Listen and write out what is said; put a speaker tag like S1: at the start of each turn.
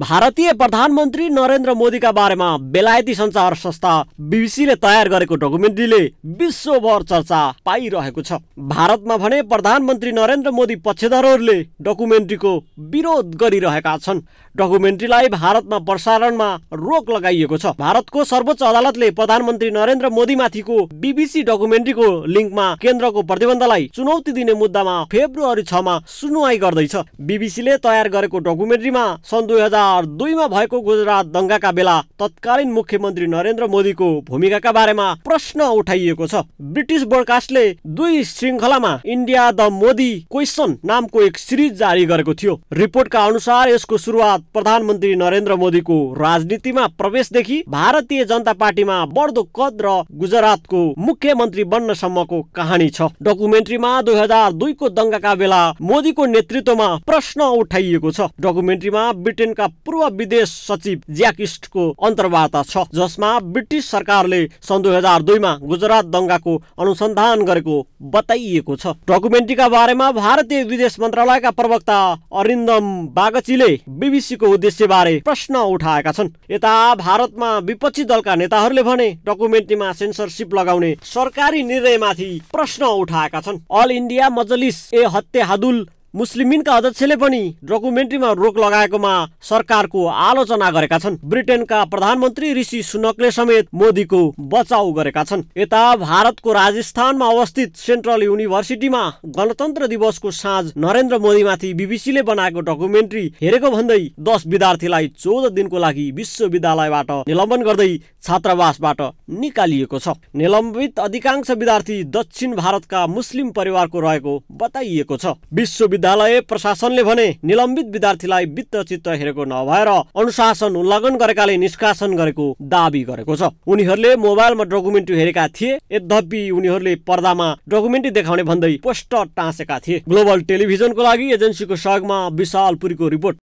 S1: भारतीय प्रधानमन्त्री नरेन्द्र मोदीका बारेमा बेलायती सञ्चार संस्था बिबिसीले तयार गरेको डकुमेन्ट्रीले विश्वभर चर्चा पाइरहेको छ भारतमा भने प्रधानमन्त्री नरेन्द्र मोदी पक्षधरहरूले डकुमेन्ट्रीको विरोध गरिरहेका छन् डकुमेन्ट्रीलाई भारतमा प्रसारणमा रोक लगाइएको छ भारतको सर्वोच्च अदालतले प्रधानमन्त्री नरेन्द्र मोदीमाथिको बिबिसी डकुमेन्ट्रीको लिङ्कमा केन्द्रको प्रतिबन्धलाई चुनौती दिने मुद्दामा फेब्रुअरी छमा सुनवाई गर्दैछ बिबिसीले तयार गरेको डकुमेन्ट्रीमा सन् दुई हजार हजार दुईमा भएको गुजरात दङ्गाका बेला तत्कालीन मुख्यमन्त्री नरेन्द्र मोदीको भूमिकाका बारेमा प्रश्न उठाइएको छ ब्रिटिस ब्रोडकास्टले दुई श्रृङ्खलामा इन्डिया द मोदी क्वेसन नामको एक सिरिज जारी गरेको थियो रिपोर्टका अनुसार यसको सुरुवात प्रधानमन्त्री नरेन्द्र मोदीको राजनीतिमा प्रवेशदेखि भारतीय जनता पार्टीमा बढ्दो कद र गुजरातको मुख्यमन्त्री बन्नसम्मको कहानी छ डकुमेन्ट्रीमा दुई हजार दुईको दङ्गाका बेला मोदीको नेतृत्वमा प्रश्न उठाइएको छ डकुमेन्ट्रीमा ब्रिटेनका पूर्व विदेश सचिव ज्याकिस्टको अन्तर्वार्ता छ जसमा ब्रिटिस सरकारले सन् दुई हजार दुईमा गुजरात दङ्गाको अनुसन्धान गरेको बताइएको छ डकुमेन्ट्रीका बारेमा भारतीय विदेश मन्त्रालयका प्रवक्ता अरिन्दम बागचीले बिबिसीको उद्देश्यबारे प्रश्न उठाएका छन् यता भारतमा विपक्षी दलका नेताहरूले भने डकुमेन्ट्रीमा सेन्सरसिप लगाउने सरकारी निर्णयमाथि प्रश्न उठाएका छन् अल इन्डिया मजलिस ए हत्ते हादुल मुस्लिमिनका अध्यक्षले पनि डकुमेन्ट्रीमा रोक लगाएकोमा सरकारको आलोचना गरेका छन् ब्रिटेनका प्रधानमन्त्री ऋषि सुनकले समेत मोदीको बचाउ गरेका छन् यता भारतको राजस्थानमा अवस्थित सेन्ट्रल युनिभर्सिटीमा गणतन्त्र दिवसको साँझ नरेन्द्र मोदीमाथि बिबिसीले बनाएको डकुमेन्ट्री हेरेको भन्दै दस विद्यार्थीलाई चौध दिनको लागि विश्वविद्यालयबाट निलम्बन गर्दै छात्रावासबाट निकालिएको छ निलम्बित अधिकांश विद्यार्थी दक्षिण भारतका मुस्लिम परिवारको रहेको बताइएको छ विश्व विद्यालय प्रशासनले भने निलम्बित विद्यार्थीलाई वित्त चित्त हेरेको नभएर अनुशासन उल्लङ्घन गरेकाले निष्कासन गरेको दावी गरेको छ उनीहरूले मोबाइलमा डकुमेन्ट हेरेका थिए यद्यपि उनीहरूले पर्दामा डकुमेन्ट देखाउने भन्दै पोस्टर टाँसेका थिए ग्लोबल टेलिभिजनको लागि एजेन्सीको सहयोगमा विशाल पुरीको रिपोर्ट